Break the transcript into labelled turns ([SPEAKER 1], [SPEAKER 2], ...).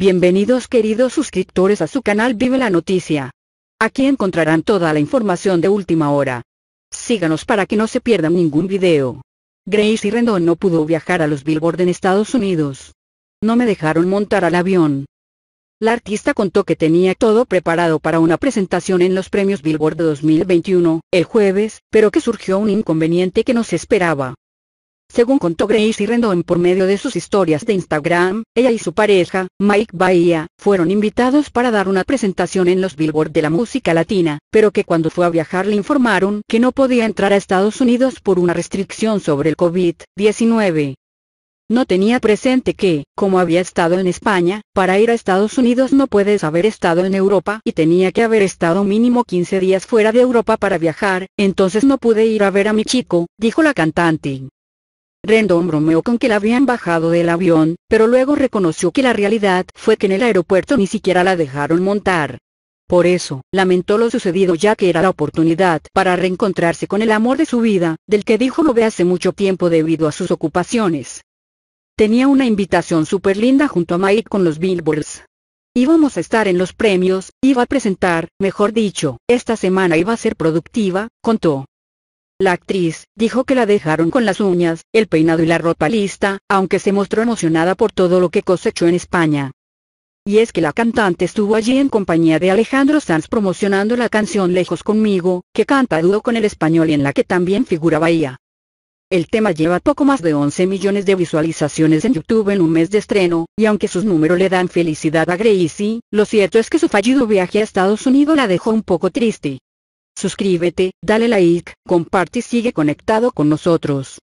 [SPEAKER 1] Bienvenidos queridos suscriptores a su canal Vive la Noticia. Aquí encontrarán toda la información de última hora. Síganos para que no se pierdan ningún video. y Rendon no pudo viajar a los Billboard en Estados Unidos. No me dejaron montar al avión. La artista contó que tenía todo preparado para una presentación en los premios Billboard 2021, el jueves, pero que surgió un inconveniente que no se esperaba. Según contó Gracie Rendon por medio de sus historias de Instagram, ella y su pareja, Mike Bahía, fueron invitados para dar una presentación en los Billboard de la música latina, pero que cuando fue a viajar le informaron que no podía entrar a Estados Unidos por una restricción sobre el COVID-19. No tenía presente que, como había estado en España, para ir a Estados Unidos no puedes haber estado en Europa y tenía que haber estado mínimo 15 días fuera de Europa para viajar, entonces no pude ir a ver a mi chico, dijo la cantante. Rendón bromeó con que la habían bajado del avión, pero luego reconoció que la realidad fue que en el aeropuerto ni siquiera la dejaron montar. Por eso, lamentó lo sucedido ya que era la oportunidad para reencontrarse con el amor de su vida, del que dijo lo ve hace mucho tiempo debido a sus ocupaciones. Tenía una invitación súper linda junto a Mike con los Billboards. Íbamos a estar en los premios, iba a presentar, mejor dicho, esta semana iba a ser productiva, contó. La actriz, dijo que la dejaron con las uñas, el peinado y la ropa lista, aunque se mostró emocionada por todo lo que cosechó en España. Y es que la cantante estuvo allí en compañía de Alejandro Sanz promocionando la canción Lejos conmigo, que canta dúo con el español y en la que también figura Bahía. El tema lleva poco más de 11 millones de visualizaciones en YouTube en un mes de estreno, y aunque sus números le dan felicidad a Gracie, lo cierto es que su fallido viaje a Estados Unidos la dejó un poco triste. Suscríbete, dale like, comparte y sigue conectado con nosotros.